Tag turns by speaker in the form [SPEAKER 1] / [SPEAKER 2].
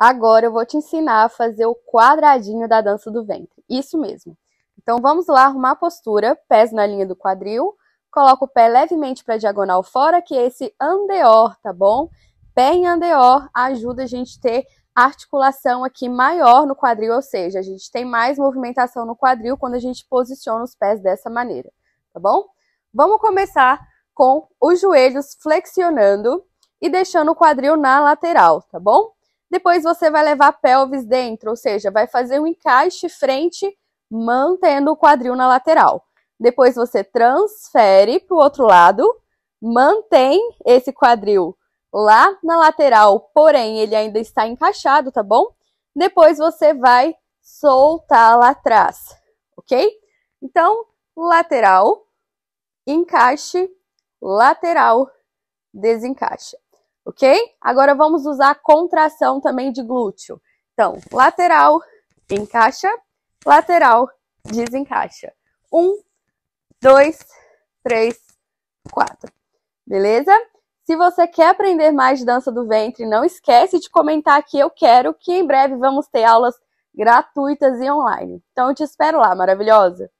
[SPEAKER 1] Agora eu vou te ensinar a fazer o quadradinho da dança do ventre. Isso mesmo. Então vamos lá arrumar a postura, pés na linha do quadril, coloca o pé levemente para diagonal fora, que é esse andeor, tá bom? Pé em andeor ajuda a gente ter articulação aqui maior no quadril, ou seja, a gente tem mais movimentação no quadril quando a gente posiciona os pés dessa maneira, tá bom? Vamos começar com os joelhos flexionando e deixando o quadril na lateral, tá bom? Depois você vai levar a pelvis dentro, ou seja, vai fazer um encaixe frente, mantendo o quadril na lateral. Depois você transfere para o outro lado, mantém esse quadril lá na lateral, porém ele ainda está encaixado, tá bom? Depois você vai soltar lá atrás, ok? Então, lateral, encaixe, lateral, desencaixe ok? Agora vamos usar a contração também de glúteo. Então, lateral, encaixa, lateral, desencaixa. Um, dois, três, quatro. Beleza? Se você quer aprender mais de dança do ventre, não esquece de comentar aqui eu quero, que em breve vamos ter aulas gratuitas e online. Então eu te espero lá, maravilhosa!